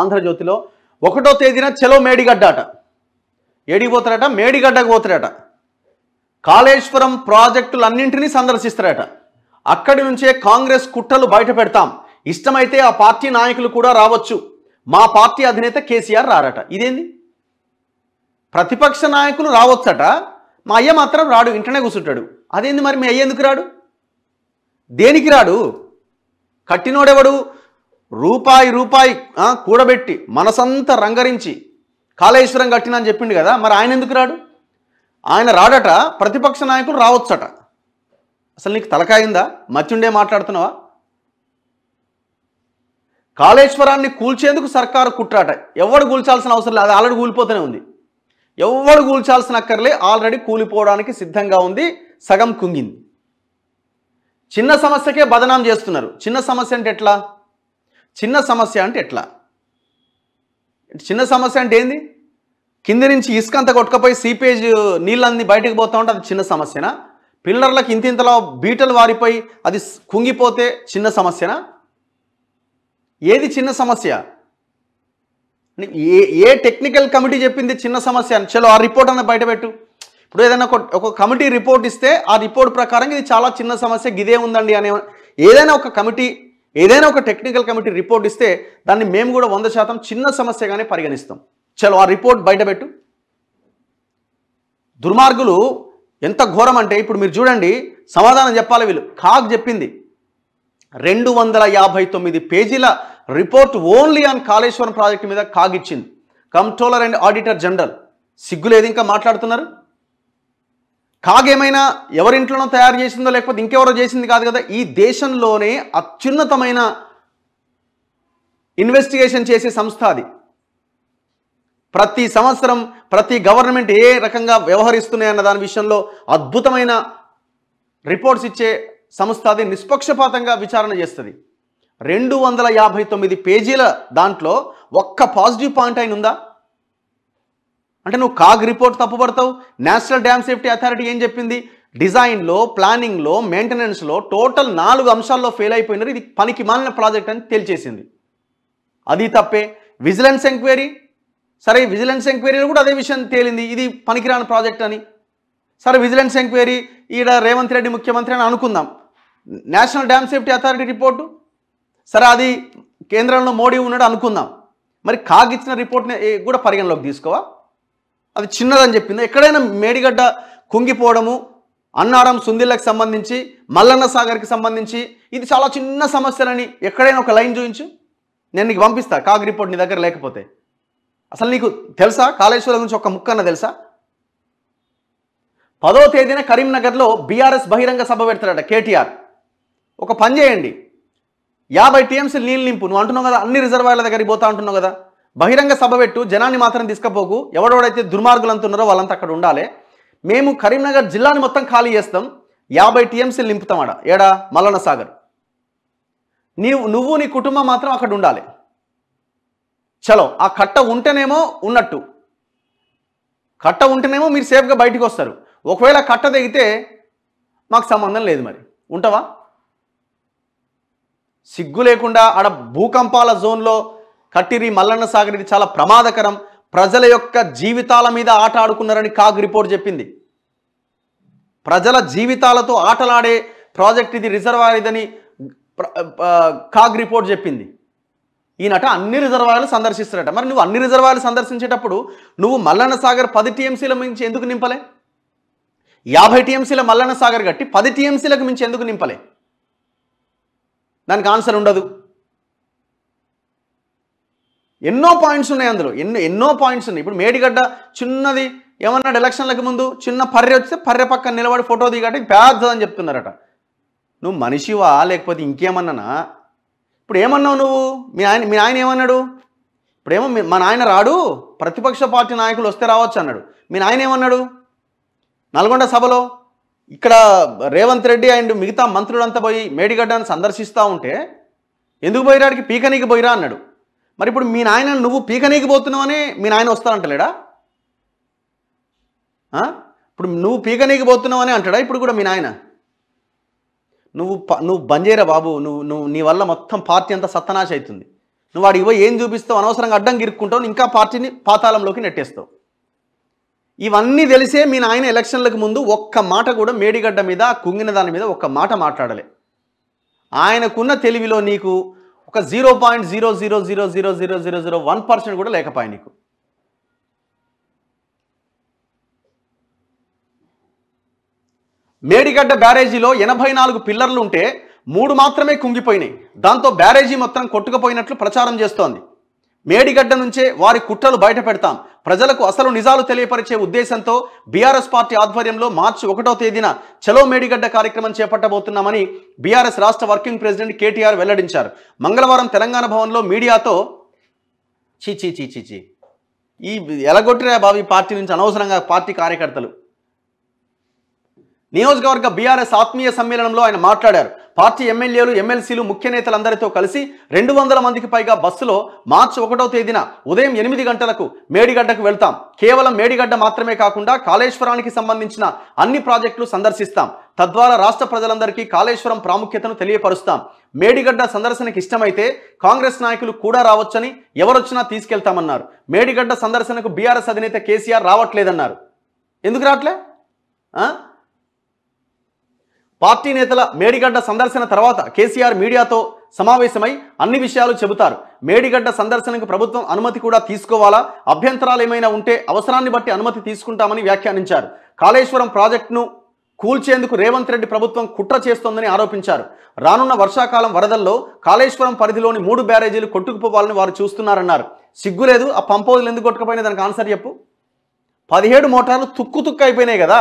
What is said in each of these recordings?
ఆంధ్రజ్యోతిలో ఒకటో తేదీన చెలో మేడిగడ్డ అట ఏడికి పోతారట మేడిగడ్డకు పోతారట కాళేశ్వరం ప్రాజెక్టులన్నింటినీ సందర్శిస్తారట అక్కడి నుంచే కాంగ్రెస్ కుట్రలు బయట పెడతాం ఇష్టమైతే ఆ పార్టీ నాయకులు కూడా రావచ్చు మా పార్టీ అధినేత కేసీఆర్ రారట ఇదేంది ప్రతిపక్ష నాయకులు రావచ్చట మా అయ్య మాత్రం రాడు ఇంటనే కూర్చుంటాడు అదేంది మరి మీ అయ్య ఎందుకు రాడు దేనికి రాడు కట్టినోడెవడు రూపాయి రూపాయి కూడబెట్టి మనసంతా రంగరించి కాళేశ్వరం కట్టినని చెప్పిండు కదా మరి ఆయన ఎందుకు రాడు ఆయన రాడట ప్రతిపక్ష నాయకులు రావచ్చట అసలు నీకు తలకాయిందా మత్యుండే మాట్లాడుతున్నావా కాళేశ్వరాన్ని కూల్చేందుకు సర్కారు కుట్రాట ఎవడు కూల్చాల్సిన అవసరం లేదు అది ఆల్రెడీ కూలిపోతూనే ఉంది ఎవడు కూల్చాల్సిన అక్కర్లే ఆల్రెడీ కూలిపోవడానికి సిద్ధంగా ఉంది సగం కుంగింది చిన్న సమస్యకే బదనాం చేస్తున్నారు చిన్న సమస్య అంటే ఎట్లా చిన్న సమస్య అంటే ఎట్లా చిన్న సమస్య అంటే ఏంది కింది నుంచి ఇసుక అంత కొట్టుకపోయి సీపేజ్ నీళ్ళన్నీ బయటకు పోతూ ఉంటే అది చిన్న సమస్యనా పిల్లర్లకు ఇంతింతలో బీటలు వారిపోయి అది కుంగిపోతే చిన్న సమస్యనా ఏది చిన్న సమస్య ఏ ఏ టెక్నికల్ కమిటీ చెప్పింది చిన్న సమస్య అని చలో ఆ రిపోర్ట్ అన్న బయటపెట్టు ఇప్పుడు ఏదైనా ఒక కమిటీ రిపోర్ట్ ఇస్తే ఆ రిపోర్ట్ ప్రకారం ఇది చాలా చిన్న సమస్య గిదే ఉందండి అనే ఏదైనా ఒక కమిటీ ఏదైనా ఒక టెక్నికల్ కమిటీ రిపోర్ట్ ఇస్తే దాన్ని మేము కూడా వంద శాతం చిన్న సమస్యగానే పరిగణిస్తాం చలో ఆ రిపోర్ట్ బయటపెట్టు దుర్మార్గులు ఎంత ఘోరం అంటే ఇప్పుడు మీరు చూడండి సమాధానం చెప్పాలి వీళ్ళు కాగ్ చెప్పింది రెండు వందల యాభై తొమ్మిది పేజీల report only on Kaleshwaram project మీద కాగిచ్చింది కంట్రోలర్ అండ్ ఆడిటర్ జనరల్ సిగ్గులేదు ఇంకా మాట్లాడుతున్నారు కాగేమైనా ఎవరింట్లోనో తయారు చేసిందో లేకపోతే ఇంకెవరో చేసింది కాదు కదా ఈ దేశంలోనే అత్యున్నతమైన ఇన్వెస్టిగేషన్ చేసే సంస్థ అది ప్రతి సంవత్సరం ప్రతి గవర్నమెంట్ ఏ రకంగా వ్యవహరిస్తున్నాయి అన్న దాని విషయంలో అద్భుతమైన రిపోర్ట్స్ ఇచ్చే సంస్థ అది నిష్పక్షపాతంగా విచారణ చేస్తుంది రెండు వందల యాభై తొమ్మిది పేజీల దాంట్లో ఒక్క పాజిటివ్ పాయింట్ అయిన ఉందా అంటే నువ్వు కాగ్ రిపోర్ట్ తప్పుపడతావు నేషనల్ డ్యామ్ సేఫ్టీ అథారిటీ ఏం చెప్పింది డిజైన్లో ప్లానింగ్లో మెయింటెనెన్స్లో టోటల్ నాలుగు అంశాల్లో ఫెయిల్ అయిపోయినారు ఇది పనికి మాలిన ప్రాజెక్ట్ అని తేల్చేసింది అది తప్పే విజిలెన్స్ ఎంక్వైరీ సరే విజిలెన్స్ ఎంక్వైరీలో కూడా అదే విషయం తేలింది ఇది పనికిరాని ప్రాజెక్ట్ అని సరే విజిలెన్స్ ఎంక్వైరీ ఈడ రేవంత్ రెడ్డి ముఖ్యమంత్రి అని అనుకుందాం national dam safety authority report సరే అది కేంద్రంలో మోడీ ఉన్నాడు అనుకుందాం మరి కాగిచ్చిన రిపోర్ట్ని కూడా పరిగణలోకి తీసుకోవా అది చిన్నదని చెప్పింది ఎక్కడైనా మేడిగడ్డ కుంగిపోవడము అన్నారం సుందిల్లకు సంబంధించి మల్లన్న సాగర్కి సంబంధించి ఇది చాలా చిన్న సమస్యలని ఎక్కడైనా ఒక లైన్ చూపించు నేను నీకు పంపిస్తా కాగ్ రిపోర్ట్ నీ దగ్గర లేకపోతే అసలు నీకు తెలుసా కాళేశ్వరం గురించి ఒక ముక్కన్న తెలుసా పదో తేదీన కరీంనగర్లో బీఆర్ఎస్ బహిరంగ సభ పెడతాడట కేటీఆర్ ఒక పని చేయండి యాభై టీఎంసీ నీళ్ళు నింపు నువ్వు అంటున్నావు కదా అన్ని రిజర్వాయర్ల దగ్గరికి పోతా అంటున్నావు కదా బహిరంగ సభ పెట్టు జనాన్ని మాత్రం తీసుకపోకు ఎవడెవడైతే దుర్మార్గులు అంటున్నారో వాళ్ళంతా అక్కడ ఉండాలి మేము కరీంనగర్ జిల్లాని మొత్తం ఖాళీ చేస్తాం యాభై టీఎంసీలు నింపుతామాడ ఏడా మల్లన్న సాగర్ నీవు నువ్వు నీ కుటుంబం మాత్రం అక్కడ ఉండాలి చలో ఆ కట్ట ఉంటేనేమో ఉన్నట్టు కట్ట ఉంటేనేమో మీరు సేఫ్గా బయటికి వస్తారు ఒకవేళ కట్ట తెగితే మాకు సంబంధం లేదు మరి ఉంటావా సిగ్గు లేకుండా ఆడ భూకంపాల జోన్లో కట్టిరి మల్లన్న సాగర్ ఇది చాలా ప్రమాదకరం ప్రజల యొక్క జీవితాల మీద ఆట ఆడుకున్నారని కాగ్ రిపోర్ట్ చెప్పింది ప్రజల జీవితాలతో ఆటలాడే ప్రాజెక్ట్ ఇది రిజర్వాయర్ ఇదని కాగ్ రిపోర్ట్ చెప్పింది ఈయనట అన్ని రిజర్వాయర్లు సందర్శిస్తారట మరి నువ్వు అన్ని రిజర్వాయర్లు సందర్శించేటప్పుడు నువ్వు మల్లన్న సాగర్ పది టీఎంసీల మించి ఎందుకు నింపలే యాభై టీఎంసీల మల్లన్న సాగర్ కట్టి పది టీఎంసీలకు మించి ఎందుకు నింపలే దానికి ఆన్సర్ ఉండదు ఎన్నో పాయింట్స్ ఉన్నాయి అందులో ఎన్నో ఎన్నో పాయింట్స్ ఉన్నాయి ఇప్పుడు మేడిగడ్డ చిన్నది ఏమన్నాడు ఎలక్షన్లకు ముందు చిన్న పర్రె వస్తే పర్రె పక్కన నిలబడి ఫోటో దిగటి పెద్దదని చెప్తున్నారట నువ్వు మనిషివా లేకపోతే ఇంకేమన్నానా ఇప్పుడు ఏమన్నావు నువ్వు మీ ఆయన మీ ఆయన ఏమన్నాడు ఇప్పుడేమో మా నాయన రాడు ప్రతిపక్ష పార్టీ నాయకులు వస్తే రావచ్చు అన్నాడు మీ నాయన ఏమన్నాడు నల్గొండ సభలో ఇక్కడ రేవంత్ రెడ్డి అండ్ మిగతా మంత్రులంతా పోయి మేడిగడ్డను సందర్శిస్తూ ఉంటే ఎందుకు పోయిరాడికి పీకనీకి పోయిరా అన్నాడు మరి ఇప్పుడు మీ నాయన నువ్వు పీకనీకిపోతున్నావని మీ నాయన వస్తానంటలేడా ఇప్పుడు నువ్వు పీకనీకిపోతున్నావని అంటాడా ఇప్పుడు కూడా మీ నాయన నువ్వు నువ్వు బంజేరా బాబు నువ్వు నువ్వు నీ వల్ల మొత్తం పార్టీ అంతా సత్తనాశ అవుతుంది నువ్వు వాడికి పోయి ఏం చూపిస్తావు అనవసరంగా అడ్డం గిరుక్కుంటావు ఇంకా పార్టీని పాతాళంలోకి నెట్టేస్తావు ఇవన్నీ తెలిసే మీ నాయన ఎలక్షన్లకు ముందు ఒక్క మాట కూడా మేడిగడ్డ మీద కుంగిన దాని మీద ఒక్క మాట మాట్లాడలే ఆయనకున్న తెలివిలో నీకు ఒక zero point zero zero zero zero zero zero zero one percent కూడా లేకపోయి నీకు మేడిగడ్డ బ్యారేజీలో ఎనభై నాలుగు పిల్లర్లు ఉంటే మూడు మాత్రమే కుంగిపోయినాయి దాంతో బ్యారేజీ మొత్తం కొట్టుకుపోయినట్లు ప్రచారం చేస్తోంది మేడిగడ్డ నుంచే వారి కుట్రలు బయట పెడతాం ప్రజలకు అసలు నిజాలు తెలియపరిచే ఉద్దేశంతో బీఆర్ఎస్ పార్టీ ఆధ్వర్యంలో మార్చి ఒకటో తేదీన చలో మేడిగడ్డ కార్యక్రమం చేపట్టబోతున్నామని బీఆర్ఎస్ రాష్ట్ర వర్కింగ్ ప్రెసిడెంట్ కేటీఆర్ వెల్లడించారు మంగళవారం తెలంగాణ భవన్లో మీడియాతో చీచీ చీచీ చీ ఈ ఎలగొట్టిన బాబు ఈ పార్టీ నుంచి అనవసరంగా పార్టీ కార్యకర్తలు నియోజకవర్గ బీఆర్ఎస్ ఆత్మీయ సమ్మేళనంలో ఆయన మాట్లాడారు పార్టీ ఎమ్మెల్యేలు ఎమ్మెల్సీలు ముఖ్య నేతలందరితో కలిసి రెండు వందల మందికి పైగా బస్సులో మార్చి ఒకటో తేదీన ఉదయం ఎనిమిది గంటలకు మేడిగడ్డకు వెళ్తాం కేవలం మేడిగడ్డ మాత్రమే కాకుండా కాళేశ్వరానికి సంబంధించిన అన్ని ప్రాజెక్టులు సందర్శిస్తాం తద్వారా రాష్ట్ర ప్రజలందరికీ కాళేశ్వరం ప్రాముఖ్యతను తెలియపరుస్తాం మేడిగడ్డ సందర్శనకి ఇష్టమైతే కాంగ్రెస్ నాయకులు కూడా రావచ్చని ఎవరొచ్చినా తీసుకెళ్తామన్నారు మేడిగడ్డ సందర్శనకు బీఆర్ఎస్ అధినేత కేసీఆర్ రావట్లేదన్నారు ఎందుకు రావట్లే పార్టీ నేతల మేడిగడ్డ సందర్శన తర్వాత కేసీఆర్ మీడియాతో సమావేశమై అన్ని విషయాలు చెబుతారు మేడిగడ్డ సందర్శనకు ప్రభుత్వం అనుమతి కూడా తీసుకోవాలా అభ్యంతరాలు ఏమైనా ఉంటే అవసరాన్ని బట్టి అనుమతి తీసుకుంటామని వ్యాఖ్యానించారు కాళేశ్వరం ప్రాజెక్టును కూల్చేందుకు రేవంత్ రెడ్డి ప్రభుత్వం కుట్ర చేస్తోందని ఆరోపించారు రానున్న వర్షాకాలం వరదల్లో కాళేశ్వరం పరిధిలోని మూడు బ్యారేజీలు కొట్టుకుపోవాలని వారు చూస్తున్నారన్నారు సిగ్గులేదు ఆ పంపోజులు ఎందుకు కొట్టుకపోయినా దానికి ఆన్సర్ చెప్పు పదిహేడు మోటార్లు తుక్కు తుక్కు అయిపోయినాయి కదా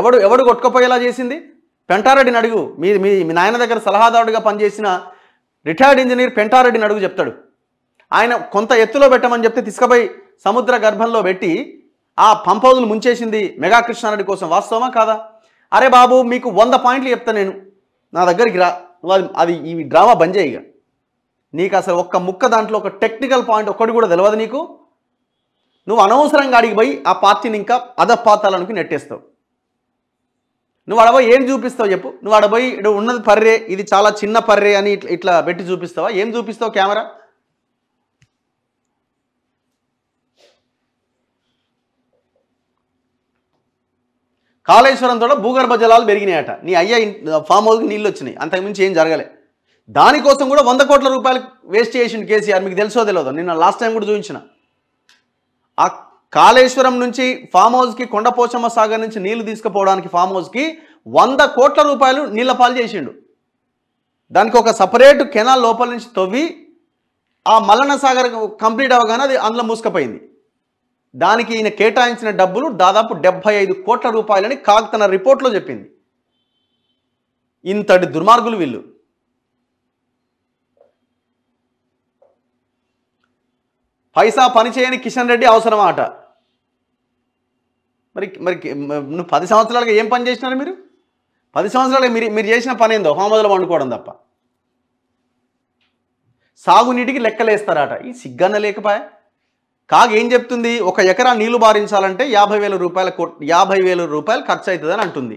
ఎవడు ఎవడు కొట్టుకుపోయేలా చేసింది పెంటారెడ్డిని అడుగు మీ మీ మీ నాయన దగ్గర సలహాదారుడిగా పనిచేసిన రిటైర్డ్ ఇంజనీర్ పెంటారెడ్డిని అడుగు చెప్తాడు ఆయన కొంత ఎత్తులో పెట్టమని చెప్తే తీసుకుపోయి సముద్ర గర్భంలో పెట్టి ఆ పంప్ హౌజులు ముంచేసింది మెగా కృష్ణారెడ్డి కోసం వాస్తవమా కాదా అరే బాబు మీకు వంద పాయింట్లు చెప్తా నేను నా దగ్గరికి రా అది అది ఈ డ్రామా బంద్ చేయగా నీకు అసలు ఒక్క ముక్క దాంట్లో ఒక టెక్నికల్ పాయింట్ ఒక్కటి కూడా తెలియదు నీకు నువ్వు అనవసరంగా అడిగిపోయి ఆ పార్టీని ఇంకా అధపాతాలనుకు నెట్టేస్తావు నువ్వు అడబోయి ఏం చూపిస్తావు చెప్పు నువ్వు అడబోయి ఇటు ఉన్నది పర్రే ఇది చాలా చిన్న పర్రే అని ఇట్లా ఇట్లా పెట్టి చూపిస్తావా ఏం చూపిస్తావు కెమెరా కాళేశ్వరం భూగర్భ జలాలు పెరిగినాయట నీ అయ్యా ఫామ్ హౌస్కి నీళ్ళు వచ్చినాయి అంతకుమించి ఏం జరగలే దానికోసం కూడా వంద కోట్ల రూపాయలు వేస్ట్ చేసిండు కేసీఆర్ మీకు తెలుసో తెలియదు నిన్న లాస్ట్ టైం కూడా చూపించిన ఆ కాళేశ్వరం నుంచి ఫామ్ హౌస్కి కొండపోచమ్మ సాగర్ నుంచి నీళ్లు తీసుకుపోవడానికి ఫామ్ హౌస్కి వంద కోట్ల రూపాయలు నీళ్ల పాలు చేసిండు దానికి ఒక సపరేట్ కెనాల్ లోపల నుంచి తవ్వి ఆ మల్లన సాగర్ కంప్లీట్ అవగానే అది అందులో మూసుకపోయింది దానికి ఈయన కేటాయించిన డబ్బులు దాదాపు డెబ్బై ఐదు కోట్ల రూపాయలని కాగ్ తన రిపోర్ట్లో చెప్పింది ఇంతటి దుర్మార్గులు వీళ్ళు పైసా పనిచేయని కిషన్ రెడ్డి అవసరమాట మరి మరి నువ్వు పది సంవత్సరాలుగా ఏం పని చేసినారు మీరు పది సంవత్సరాలుగా మీరు మీరు చేసిన పని ఏందో హోమదులు వండుకోవడం తప్ప సాగునీటికి లెక్కలేస్తారట ఈ సిగ్గన్న లేకపాయా కాగ ఏం చెప్తుంది ఒక ఎకరా నీళ్లు బారించాలంటే యాభై వేల రూపాయల యాభై వేల రూపాయలు ఖర్చు అవుతుందని అంటుంది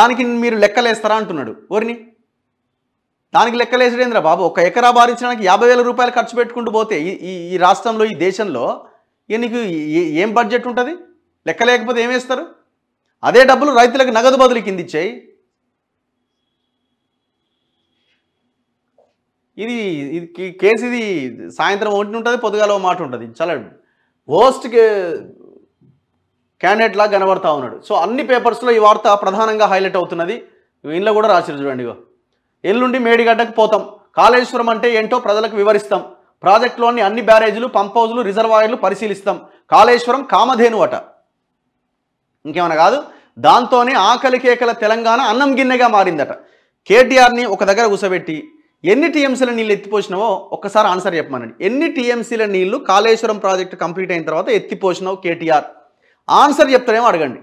దానికి మీరు లెక్కలేస్తారా అంటున్నాడు ఓరిని దానికి లెక్కలేసడేంద్రా బాబు ఒక ఎకరా బారించడానికి యాభై వేల రూపాయలు ఖర్చు పెట్టుకుంటూ పోతే ఈ ఈ రాష్ట్రంలో ఈ దేశంలో నీకు ఏం బడ్జెట్ ఉంటుంది లెక్క లేకపోతే ఏమేస్తారు అదే డబ్బులు రైతులకు నగదు బదులు కింది ఇచ్చాయి ఇది ఇది కేసు ఇది సాయంత్రం ఒకటి ఉంటుంది పొద్దుగాల మాట ఉంటుంది చాలా హోస్ట్ క్యాండిడేట్ లాగా కనబడతా ఉన్నాడు సో అన్ని పేపర్స్లో ఈ వార్త ప్రధానంగా హైలైట్ అవుతున్నది ఇంట్లో కూడా రాసిరు చూడండి ఎల్లుండి మేడిగడ్డకు పోతాం కాళేశ్వరం అంటే ఏంటో ప్రజలకు వివరిస్తాం ప్రాజెక్టులోని అన్ని బ్యారేజీలు పంప్ హౌజులు రిజర్వాయర్లు పరిశీలిస్తాం కాళేశ్వరం కామధేను అట ఇంకేమైనా కాదు దాంతోనే ఆకలి కేకల తెలంగాణ అన్నం గిన్నెగా మారిందట కేటీఆర్ని ఒక దగ్గర కూసబెట్టి ఎన్ని టీఎంసీల నీళ్ళు ఎత్తిపోసినావో ఒక్కసారి ఆన్సర్ చెప్పమనండి ఎన్ని టీఎంసీల నీళ్లు కాళేశ్వరం ప్రాజెక్టు కంప్లీట్ అయిన తర్వాత ఎత్తిపోసినావు కేటీఆర్ ఆన్సర్ చెప్తారేమో అడగండి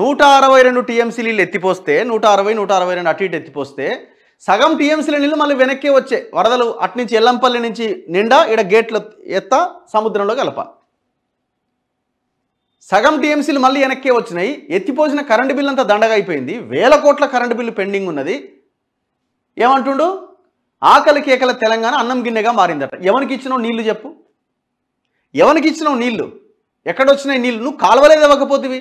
నూట అరవై రెండు టీఎంసీ నీళ్ళు ఎత్తిపోస్తే నూట అరవై నూట అరవై రెండు అటు ఇటు ఎత్తిపోస్తే సగం టీఎంసీల నీళ్ళు మళ్ళీ వెనక్కి వచ్చే వరదలు అటు నుంచి ఎల్లంపల్లి నుంచి నిండా ఇక్కడ గేట్లు ఎత్త సముద్రంలో కలపాలి సగం టీఎంసీలు మళ్ళీ వెనక్కే వచ్చినాయి ఎత్తిపోసిన కరెంటు బిల్లు అంతా దండగా అయిపోయింది వేల కోట్ల కరెంటు బిల్లు పెండింగ్ ఉన్నది ఏమంటుండు ఆకలి కేకల తెలంగాణ అన్నం గిన్నెగా మారిందట ఎవరికి ఇచ్చినావు నీళ్లు చెప్పు ఎవరికి ఇచ్చినావు నీళ్లు ఎక్కడొచ్చినాయి నీళ్లు నువ్వు కాలువలే ఇవ్వకపోతేవి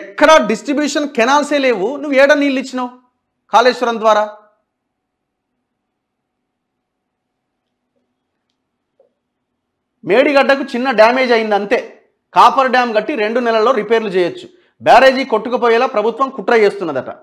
ఎక్కడా డిస్ట్రిబ్యూషన్ కెనాల్సే లేవు నువ్వు ఏడ నీళ్ళు ఇచ్చినావు కాళేశ్వరం ద్వారా మేడిగడ్డకు చిన్న డ్యామేజ్ అయింది అంతే కాపర్ డ్యామ్ కట్టి రెండు నెలల్లో రిపేర్లు చేయొచ్చు బ్యారేజీ కొట్టుకుపోయేలా ప్రభుత్వం కుట్ర చేస్తున్నదట